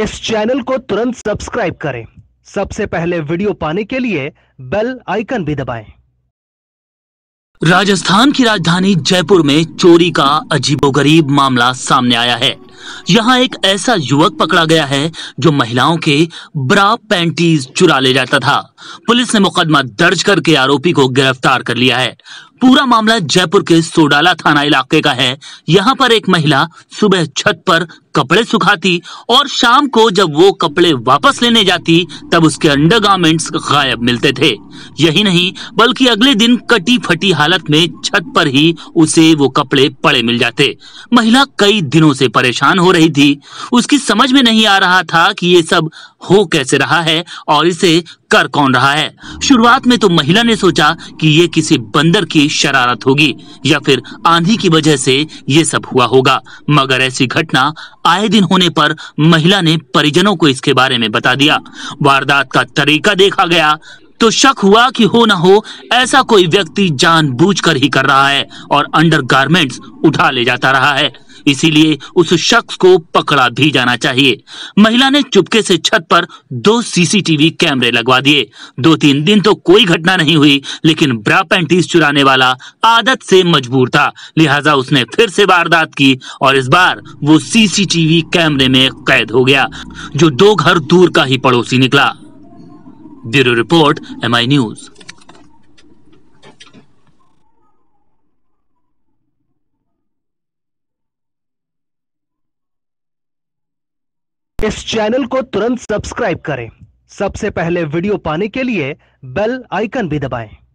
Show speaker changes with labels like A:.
A: इस चैनल को तुरंत सब्सक्राइब करें सबसे पहले वीडियो पाने के लिए बेल आइकन भी दबाएं।
B: राजस्थान की राजधानी जयपुर में चोरी का अजीबोगरीब मामला सामने आया है यहाँ एक ऐसा युवक पकड़ा गया है जो महिलाओं के ब्रा पैंटीज चुरा ले जाता था पुलिस ने मुकदमा दर्ज करके आरोपी को गिरफ्तार कर लिया है पूरा मामला जयपुर के सोडाला थाना इलाके का है यहाँ पर एक महिला सुबह छत पर कपड़े सुखाती और शाम को जब वो कपड़े वापस लेने जाती तब उसके अंडर गायब मिलते थे यही नहीं बल्कि अगले दिन कटी फटी हालत में छत पर ही उसे वो कपड़े पड़े मिल जाते महिला कई दिनों से परेशान हो रही थी उसकी समझ में नहीं आ रहा था कि ये सब हो कैसे रहा है और इसे कर कौन रहा है शुरुआत में तो महिला ने सोचा कि ये किसी बंदर की शरारत होगी या फिर आंधी की वजह से ये सब हुआ होगा मगर ऐसी घटना आए दिन होने पर महिला ने परिजनों को इसके बारे में बता दिया वारदात का तरीका देखा गया तो शक हुआ कि हो ना हो ऐसा कोई व्यक्ति जानबूझकर ही कर रहा है और गार्मेंट्स उठा ले जाता रहा है इसीलिए उस शख्स को पकड़ा भी जाना चाहिए महिला ने चुपके से छत पर दो सीसीटीवी कैमरे लगवा दिए दो तीन दिन तो कोई घटना नहीं हुई लेकिन ब्रा पैंटीज चुराने वाला आदत से मजबूर था लिहाजा उसने फिर से वारदात की और इस बार वो सीसीटीवी कैमरे में कैद हो गया जो दो घर दूर का ही पड़ोसी निकला ब्यूरो रिपोर्ट एम न्यूज
A: इस चैनल को तुरंत सब्सक्राइब करें सबसे पहले वीडियो पाने के लिए बेल आइकन भी दबाएं